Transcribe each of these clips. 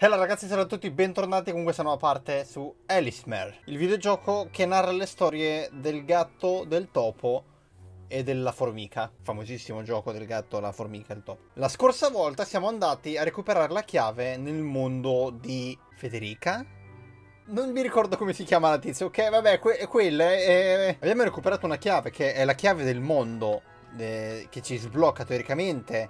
Hello ragazzi, salve a tutti, e bentornati con questa nuova parte su Elismare, il videogioco che narra le storie del gatto, del topo e della formica, famosissimo gioco del gatto, la formica e il topo. La scorsa volta siamo andati a recuperare la chiave nel mondo di Federica? Non mi ricordo come si chiama la tizia, ok? Vabbè, que quella è... Eh, eh. Abbiamo recuperato una chiave che è la chiave del mondo eh, che ci sblocca teoricamente.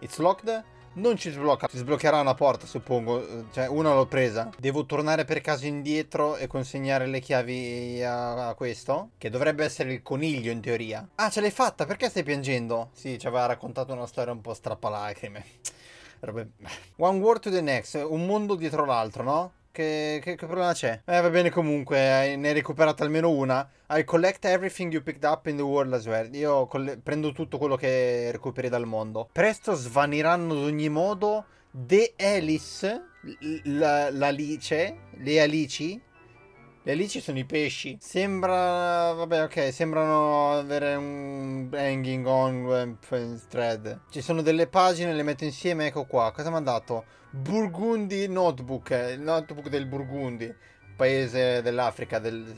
It's locked? Non ci sblocca. Si sbloccherà una porta, suppongo. Cioè, una l'ho presa. Devo tornare per caso indietro e consegnare le chiavi a, questo? Che dovrebbe essere il coniglio, in teoria. Ah, ce l'hai fatta? Perché stai piangendo? Sì, ci aveva raccontato una storia un po' strappalacrime. One world to the Next, un mondo dietro l'altro, no? Che, che, che, problema c'è? Eh, va bene comunque, ne hai recuperata almeno una. I collect everything you picked up in the world as well. Io prendo tutto quello che recuperi dal mondo. Presto svaniranno ad ogni modo The Alice, l'alice, le alici, le lì ci sono i pesci. Sembra... Vabbè, ok, sembrano avere un hanging on thread. Ci sono delle pagine, le metto insieme, ecco qua. Cosa mi ha dato? Burgundi Notebook, eh, il notebook del Burgundi, paese dell'Africa del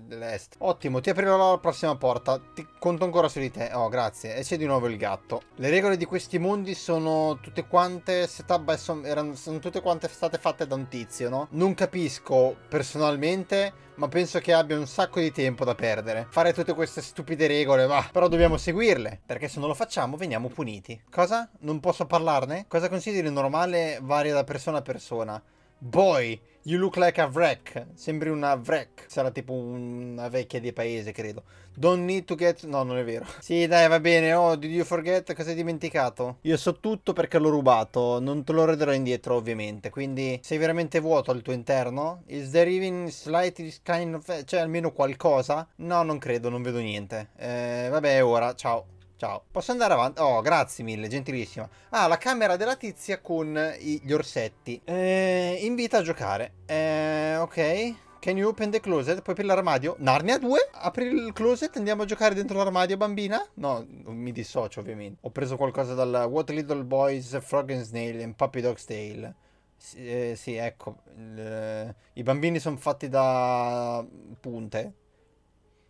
dell'est. Ottimo, ti aprirò la prossima porta. Ti conto ancora su di te. Oh, grazie. E c'è di nuovo il gatto. Le regole di questi mondi sono tutte quante setup by some, erano, sono tutte quante state fatte da un tizio, no? Non capisco personalmente ma penso che abbia un sacco di tempo da perdere. Fare tutte queste stupide regole, ma... però dobbiamo seguirle, perché se non lo facciamo veniamo puniti. Cosa? Non posso parlarne? Cosa consideri normale varia da persona a persona? Boy, you look like a wreck. Sembri una wreck. Sarà tipo una vecchia di paese, credo. Don't need to get... No, non è vero. Sì, dai, va bene. Oh, did you forget? Cosa hai dimenticato? Io so tutto perché l'ho rubato. Non te lo renderò indietro, ovviamente. Quindi, sei veramente vuoto al tuo interno? Is there even slightly kind of... Cioè, almeno qualcosa? No, non credo, non vedo niente. Eh, vabbè, ora. Ciao. Ciao, posso andare avanti? Oh, grazie mille, gentilissima. Ah, la camera della tizia con gli orsetti. Eh, invita a giocare. Eh, ok. Can you open the closet? Puoi aprire l'armadio? Narnia 2? Apri il closet? Andiamo a giocare dentro l'armadio, bambina? No, mi dissocio ovviamente. Ho preso qualcosa dal What Little Boys, Frog and Snail and Puppy Dog's Tale. Sì, eh, sì ecco. Il, eh, I bambini sono fatti da punte.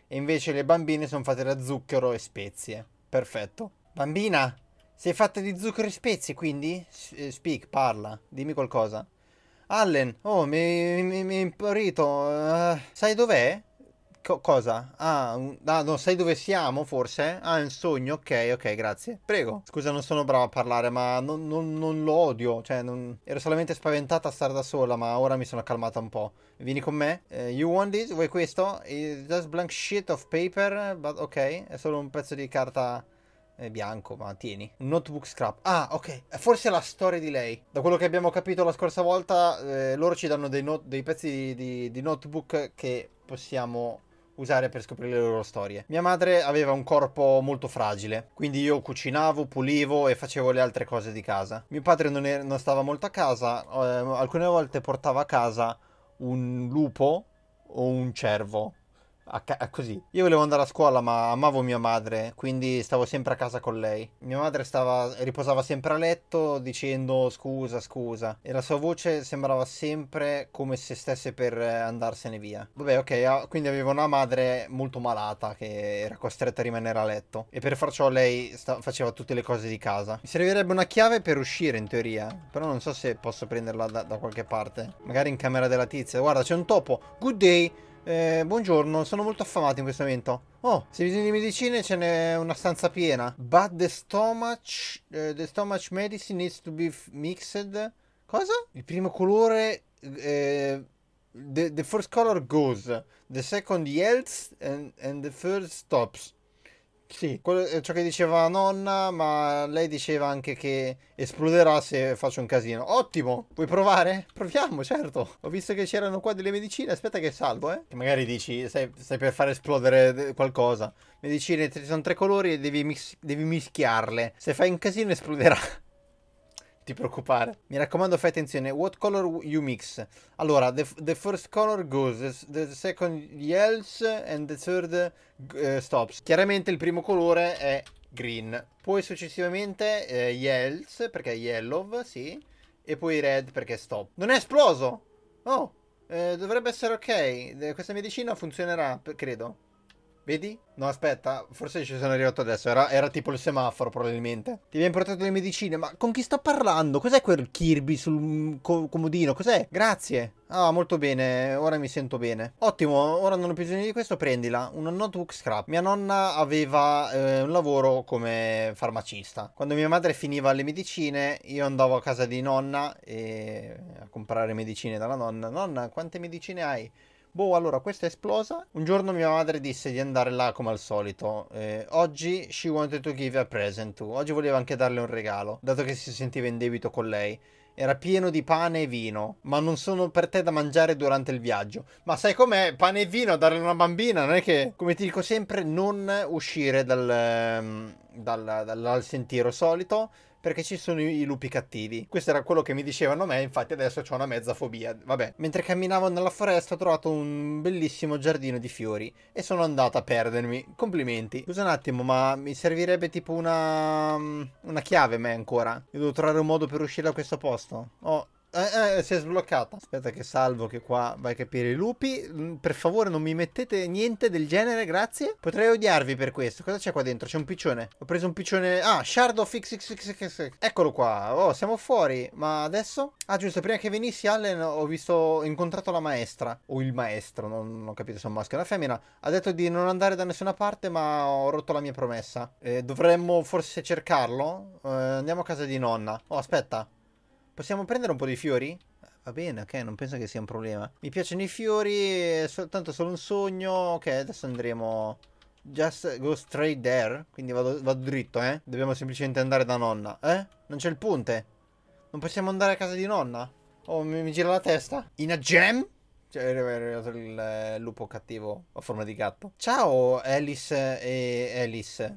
E invece le bambine sono fatte da zucchero e spezie. Perfetto. Bambina, sei fatta di zucchero e spezie, quindi? Eh, speak, parla, dimmi qualcosa. Allen, oh, mi, mi, mi Uh, sai dov'è? Co cosa? Ah, un... ah, non sai dove siamo forse? Ah, è un sogno? Ok, ok, grazie. Prego. Scusa, non sono bravo a parlare, ma non, non, non lo odio. Cioè, non... ero solamente spaventata a stare da sola, ma ora mi sono calmata un po'. Vieni con me? Uh, you want this? Vuoi questo? It's just blank sheet of paper, but ok. È solo un pezzo di carta È eh, bianco, ma tieni. Un notebook scrap. Ah, ok. Forse è la storia di lei. Da quello che abbiamo capito la scorsa volta, eh, loro ci danno dei, dei pezzi di, di, di notebook che possiamo usare per scoprire le loro storie. Mia madre aveva un corpo molto fragile, quindi io cucinavo, pulivo e facevo le altre cose di casa. Mio padre non, era, non stava molto a casa, eh, alcune volte portava a casa un lupo o un cervo a così. Io volevo andare a scuola, ma amavo mia madre, quindi stavo sempre a casa con lei. Mia madre stava, riposava sempre a letto dicendo scusa, scusa, e la sua voce sembrava sempre come se stesse per andarsene via. Vabbè, ok, quindi avevo una madre molto malata che era costretta a rimanere a letto, e per far ciò lei sta- faceva tutte le cose di casa. Mi servirebbe una chiave per uscire, in teoria, però non so se posso prenderla da, da qualche parte. Magari in camera della tizia. Guarda, c'è un topo. Good day. Eh, buongiorno, sono molto affamato in questo momento. Oh, se bisogna di medicine ce n'è una stanza piena. But the stomach, uh, the stomach medicine needs to be mixed. Cosa? Il primo colore... Eh, the, the, first color goes, the second yields and, and the third stops. Sì, quello, eh, ciò che diceva la nonna, ma lei diceva anche che esploderà se faccio un casino. Ottimo! Vuoi provare? Proviamo, certo! Ho visto che c'erano qua delle medicine, aspetta che salvo, eh. Che magari dici, stai, stai per far esplodere eh, qualcosa. Medicine, ci sono tre colori e devi, mix, devi mischiarle. Se fai un casino esploderà ti preoccupare. Mi raccomando, fai attenzione. What color you mix? Allora, the, the first color goes, the, the second yells and the third uh, stops. Chiaramente il primo colore è green. Poi successivamente eh, yells, perché è yellow, sì. E poi red, perché stop. Non è esploso! Oh, eh, dovrebbe essere ok. Eh, questa medicina funzionerà, credo. Vedi? No, aspetta, forse ci sono arrivato adesso. Era, era, tipo il semaforo, probabilmente. Ti abbiamo portato le medicine, ma con chi sto parlando? Cos'è quel Kirby sul co comodino? Cos'è? Grazie. Ah, molto bene, ora mi sento bene. Ottimo, ora non ho bisogno di questo, prendila. Un notebook scrap. Mia nonna aveva eh, un lavoro come farmacista. Quando mia madre finiva le medicine, io andavo a casa di nonna e... Eh, a comprare medicine dalla nonna. Nonna, quante medicine hai? Boh, allora questa è esplosa. Un giorno mia madre disse di andare là come al solito. Eh, oggi she wanted to give a present to. Oggi voleva anche darle un regalo, dato che si sentiva in debito con lei. Era pieno di pane e vino, ma non sono per te da mangiare durante il viaggio. Ma sai com'è? Pane e vino a darle una bambina, non è che, come ti dico sempre, non uscire dal, ehm, dal, dal, dal sentiero solito perché ci sono i lupi cattivi. Questo era quello che mi dicevano a me, infatti adesso ho una mezza fobia. Vabbè, mentre camminavo nella foresta ho trovato un bellissimo giardino di fiori e sono andata a perdermi. Complimenti. Scusa un attimo, ma mi servirebbe tipo una... una chiave a me ancora. Io devo trovare un modo per uscire da questo posto. Oh, eh, eh, si è sbloccata. Aspetta che salvo che qua vai a capire i lupi. Mm, per favore non mi mettete niente del genere, grazie. Potrei odiarvi per questo. Cosa c'è qua dentro? C'è un piccione. Ho preso un piccione... Ah, Shard of XXXX. Eccolo qua. Oh, siamo fuori. Ma adesso? Ah, giusto, prima che venissi Allen ho visto... Ho incontrato la maestra. O il maestro, non, non ho capito se è un maschio o una femmina. Ha detto di non andare da nessuna parte, ma ho rotto la mia promessa. Eh, dovremmo forse cercarlo? Eh, andiamo a casa di nonna. Oh, aspetta. Possiamo prendere un po' di fiori? Va bene, ok, non penso che sia un problema. Mi piacciono i fiori, soltanto solo un sogno. Ok, adesso andremo... Just go straight there. Quindi vado, vado dritto, eh. Dobbiamo semplicemente andare da nonna, eh? Non c'è il ponte. Non possiamo andare a casa di nonna? Oh, mi, mi gira la testa. In a gem? Cioè, è arrivato il eh, lupo cattivo a forma di gatto. Ciao, Alice e Alice.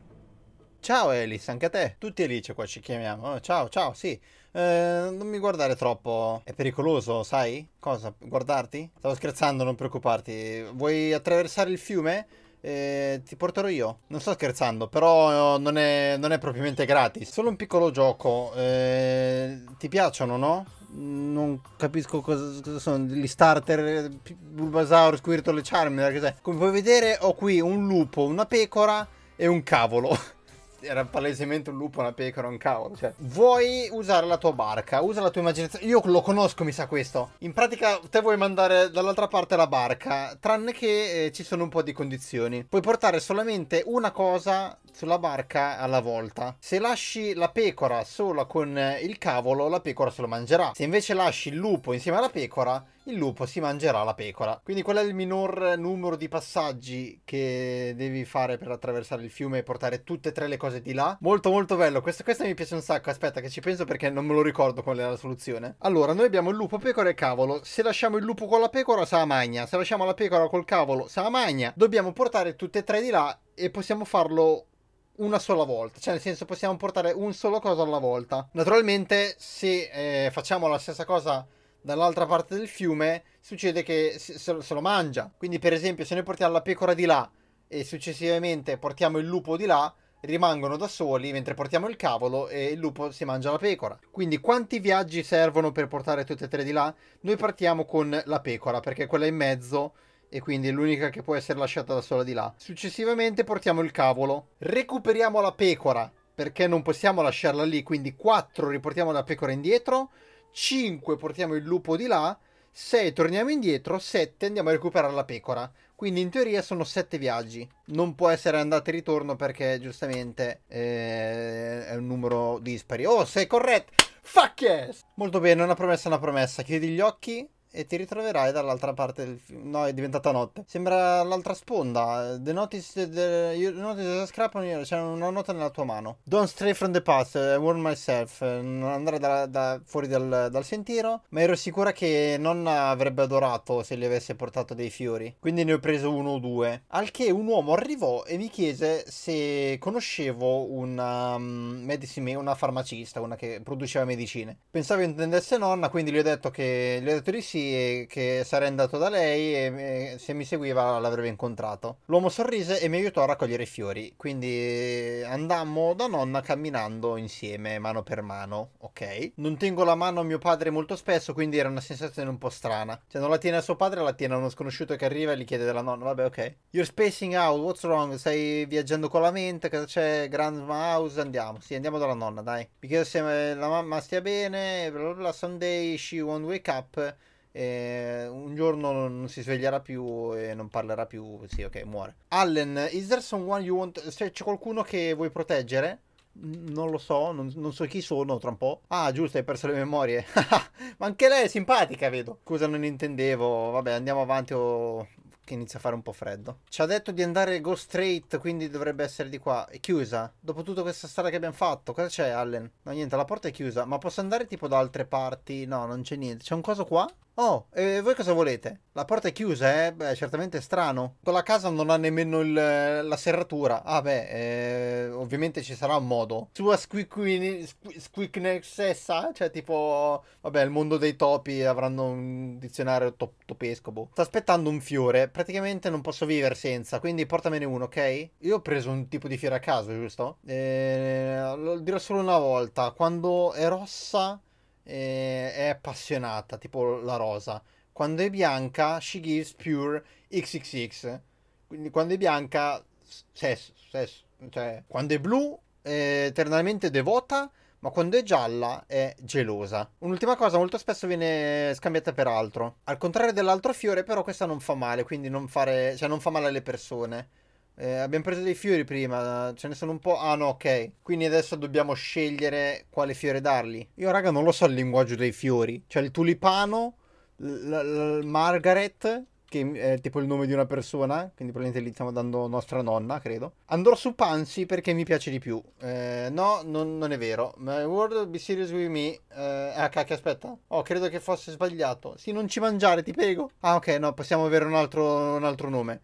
Ciao, Alice, anche a te. Tutti Alice qua ci chiamiamo. Oh, ciao, ciao, sì. Eh, non mi guardare troppo. È pericoloso, sai? Cosa? Guardarti? Stavo scherzando, non preoccuparti. Vuoi attraversare il fiume? Eh, ti porterò io. Non sto scherzando, però eh, non è, non è propriamente gratis. Solo un piccolo gioco. Eh, ti piacciono, no? non capisco cosa, cosa, sono gli starter Bulbasaur, Squirtle e Charmander che Come puoi vedere ho qui un lupo, una pecora e un cavolo era palesemente un lupo, una pecora, un cavolo. Cioè, vuoi usare la tua barca, usa la tua immaginazione. Io lo conosco, mi sa questo. In pratica, te vuoi mandare dall'altra parte la barca, tranne che eh, ci sono un po' di condizioni. Puoi portare solamente una cosa sulla barca alla volta. Se lasci la pecora sola con eh, il cavolo, la pecora se lo mangerà. Se invece lasci il lupo insieme alla pecora, il lupo si mangerà la pecora. Quindi qual è il minor numero di passaggi che devi fare per attraversare il fiume e portare tutte e tre le cose di là? Molto molto bello, questo, questo mi piace un sacco, aspetta che ci penso perché non me lo ricordo qual è la soluzione. Allora, noi abbiamo il lupo, pecora e cavolo. Se lasciamo il lupo con la pecora, sa magna. Se lasciamo la pecora col cavolo, sa magna. Dobbiamo portare tutte e tre di là e possiamo farlo una sola volta, cioè nel senso possiamo portare un solo cosa alla volta. Naturalmente se eh, facciamo la stessa cosa dall'altra parte del fiume succede che se, se, lo mangia, quindi per esempio se noi portiamo la pecora di là e successivamente portiamo il lupo di là, rimangono da soli mentre portiamo il cavolo e il lupo si mangia la pecora. Quindi quanti viaggi servono per portare tutte e tre di là? Noi partiamo con la pecora perché quella in mezzo e quindi è l'unica che può essere lasciata da sola di là. Successivamente portiamo il cavolo, recuperiamo la pecora perché non possiamo lasciarla lì, quindi 4 riportiamo la pecora indietro, 5 portiamo il lupo di là, 6 torniamo indietro, 7 andiamo a recuperare la pecora. Quindi in teoria sono 7 viaggi. Non può essere andata e ritorno perché giustamente eh, è un numero dispari. Oh, sei corretto! Fuck yes! Molto bene, una promessa, una promessa. Chiudi gli occhi, e ti ritroverai dall'altra parte del film. No, è diventata notte. Sembra l'altra sponda. The notice, the, you notice the scrap on your... C'è una nota nella tua mano. Don't stray from the path, eh, I warn myself. Eh, non andare da, da, fuori dal, dal sentiero. Ma ero sicura che nonna avrebbe adorato se gli avesse portato dei fiori. Quindi ne ho preso uno o due. Al che un uomo arrivò e mi chiese se conoscevo una, mm, medicine, una farmacista, una che produceva medicine. Pensavo intendesse nonna, quindi gli ho detto che gli ho detto di sì lei che sarei andato da lei e se mi seguiva l'avrebbe incontrato. L'uomo sorrise e mi aiutò a raccogliere i fiori, quindi andammo da nonna camminando insieme, mano per mano, ok? Non tengo la mano a mio padre molto spesso, quindi era una sensazione un po' strana. Cioè non la tiene a suo padre, la tiene a uno sconosciuto che arriva e gli chiede della nonna, vabbè ok. You're spacing out, what's wrong? Stai viaggiando con la mente, cosa c'è? Grandma House, andiamo, sì, andiamo dalla nonna, dai. Mi chiedo se la mamma stia bene, bla bla bla, someday she won't wake up eh, un giorno non si sveglierà più e non parlerà più. Sì, ok, muore. Allen, is there someone you want... Cioè, c'è qualcuno che vuoi proteggere? Non lo so, non, non, so chi sono tra un po'. Ah, giusto, hai perso le memorie. Ma anche lei è simpatica, vedo. Scusa, non intendevo. Vabbè, andiamo avanti o... Che inizia a fare un po' freddo. Ci ha detto di andare go straight, quindi dovrebbe essere di qua. È chiusa? Dopo tutta questa strada che abbiamo fatto, cosa c'è, Allen? No, niente, la porta è chiusa. Ma posso andare tipo da altre parti? No, non c'è niente. C'è un coso qua? Oh, e voi cosa volete? La porta è chiusa, eh? Beh, certamente è strano. Quella casa non ha nemmeno il, la serratura. Ah, beh, eh, ovviamente ci sarà un modo. Sua squeaknessessa, cioè tipo, vabbè, il mondo dei topi avranno un dizionario top, topesco, boh. Sta aspettando un fiore, praticamente non posso vivere senza, quindi portamene uno, ok? Io ho preso un tipo di fiore a caso, giusto? Eh, lo dirò solo una volta, quando è rossa è appassionata, tipo la rosa. Quando è bianca, she gives pure XXX. Quindi quando è bianca, sesso, sesso. Cioè, quando è blu, è eternamente devota, ma quando è gialla è gelosa. Un'ultima cosa, molto spesso viene scambiata per altro. Al contrario dell'altro fiore, però questa non fa male, quindi non, fare, cioè non fa male alle persone eh, abbiamo preso dei fiori prima, ce ne sono un po'. Ah no, ok. Quindi adesso dobbiamo scegliere quale fiore dargli. Io raga non lo so il linguaggio dei fiori. Cioè il tulipano, l- l- Margaret, che eh, è tipo il nome di una persona, quindi probabilmente gli stiamo dando nostra nonna, credo. Andrò su Pansy perché mi piace di più. Eh, no, non, non, è vero. My world be serious with me. Eh, ah, cacchio, aspetta. Oh, credo che fosse sbagliato. Sì, non ci mangiare, ti prego. Ah, ok, no, possiamo avere un altro, un altro nome.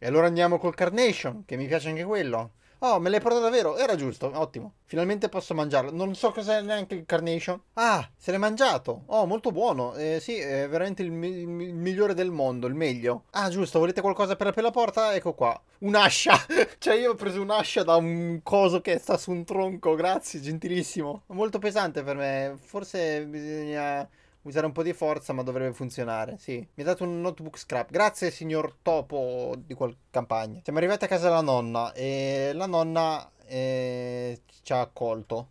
E allora andiamo col Carnation, che mi piace anche quello. Oh, me l'hai portato davvero? Era giusto, ottimo. Finalmente posso mangiarlo. Non so cos'è neanche il Carnation. Ah, se l'hai mangiato. Oh, molto buono. Eh, sì, è veramente il, mi il, migliore del mondo, il meglio. Ah, giusto, volete qualcosa per aprire la porta? Ecco qua. Un'ascia. cioè, io ho preso un'ascia da un coso che sta su un tronco. Grazie, gentilissimo. Molto pesante per me. Forse bisogna Usare un po' di forza, ma dovrebbe funzionare. Sì. Mi ha dato un notebook scrap. Grazie, signor Topo di quel campagna. Siamo arrivati a casa della nonna e la nonna eh, ci ha accolto.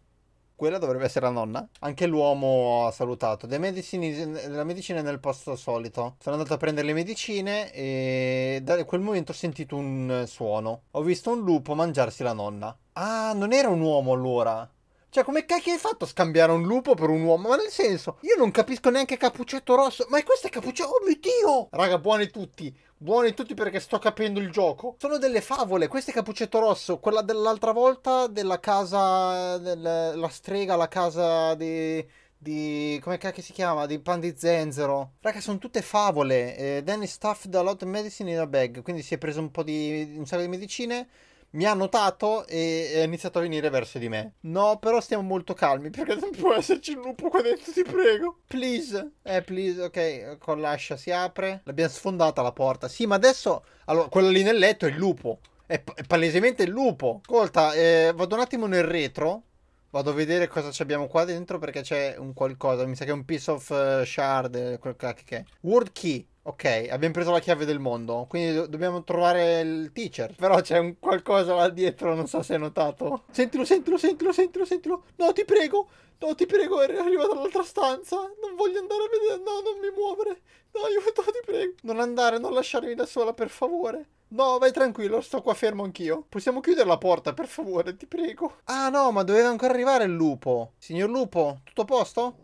Quella dovrebbe essere la nonna. Anche l'uomo ha salutato. The medicine, la medicina è nel posto solito. Sono andato a prendere le medicine e da quel momento ho sentito un suono. Ho visto un lupo mangiarsi la nonna. Ah, non era un uomo allora. Cioè, come cacchio hai fatto a scambiare un lupo per un uomo? Ma nel senso, io non capisco neanche Capuccetto Rosso. Ma questo è Capuccetto... Oh mio Dio! Raga, buoni tutti. Buoni tutti perché sto capendo il gioco. Sono delle favole. Questo è Capuccetto Rosso. Quella dell'altra volta della casa... Della strega, la casa di di come cacchio si chiama di pan di zenzero raga sono tutte favole eh, Danny stuffed a lot of medicine in a bag quindi si è preso un po' di un sacco di medicine mi ha notato e ha iniziato a venire verso di me. No, però stiamo molto calmi perché non può esserci un lupo qua dentro, ti prego. Please. Eh, please, ok, con l'ascia si apre. L'abbiamo sfondata la porta. Sì, ma adesso... Allora, quello lì nel letto è il lupo. È, è palesemente il lupo. Ascolta, eh, vado un attimo nel retro. Vado a vedere cosa abbiamo qua dentro perché c'è un qualcosa. Mi sa che è un piece of eh, shard, quel cacchio che è. World key. Ok, abbiamo preso la chiave del mondo, quindi do- dobbiamo trovare il teacher. Però c'è un qualcosa là dietro, non so se hai notato. Sentilo, sentilo, sentilo, sentilo, sentilo. No, ti prego, no, ti prego, è arrivato dall'altra stanza. Non voglio andare a vedere, no, non mi muovere. No, aiuto, ti prego. Non andare, non lasciarmi da sola, per favore. No, vai tranquillo, sto qua fermo anch'io. Possiamo chiudere la porta, per favore, ti prego. Ah, no, ma doveva ancora arrivare il lupo. Signor lupo, tutto a posto?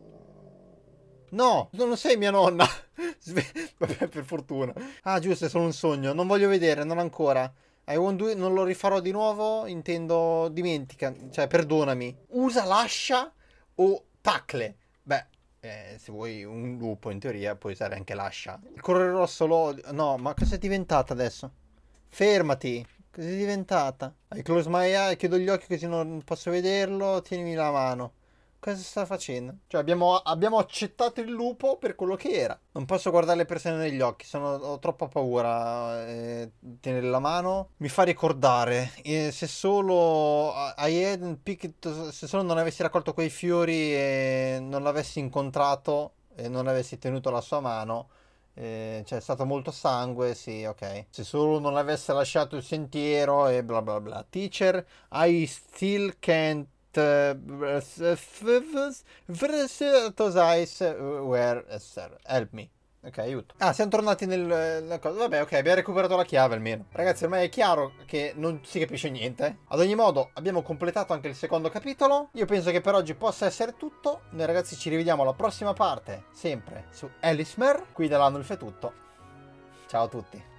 No, non sei mia nonna. Vabbè, per fortuna. Ah, giusto, è solo un sogno. Non voglio vedere, non ancora. I won't do it, non lo rifarò di nuovo. Intendo, dimentica, cioè, perdonami. Usa lascia o tacle. Beh, eh, se vuoi un lupo, in teoria, puoi usare anche lascia. Correrò solo... No, ma cosa è diventata adesso? Fermati. Cos'è diventata? I close my eye, chiudo gli occhi così non posso vederlo. Tienimi la mano cosa sta facendo? Cioè, abbiamo, abbiamo, accettato il lupo per quello che era. Non posso guardare le persone negli occhi, sono, ho troppa paura. Eh, tenere la mano mi fa ricordare. Eh, se solo eh, picked, se solo non avessi raccolto quei fiori e non l'avessi incontrato e non avessi tenuto la sua mano. Eh, c'è cioè, stato molto sangue, sì, ok. Se solo non avesse lasciato il sentiero e bla bla bla. Teacher, I still can't Tosais where sir. Help me. Ok, aiuto. Ah, siamo tornati nel... nel Vabbè, ok, abbiamo recuperato la chiave almeno. Ragazzi, ormai è chiaro che non si capisce niente. Ad ogni modo, abbiamo completato anche il secondo capitolo. Io penso che per oggi possa essere tutto. Noi ragazzi ci rivediamo alla prossima parte, sempre su Elismer. Qui da Lanulf è tutto. Ciao a tutti.